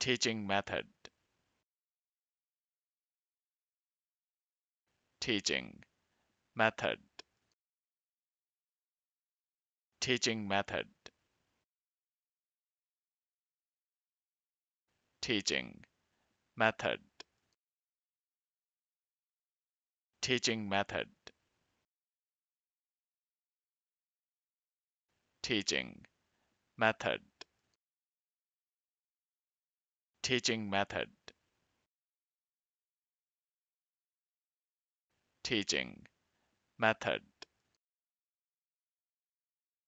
Teaching method Teaching method Teaching method Teaching method Teaching method Teaching method Teaching method Teaching method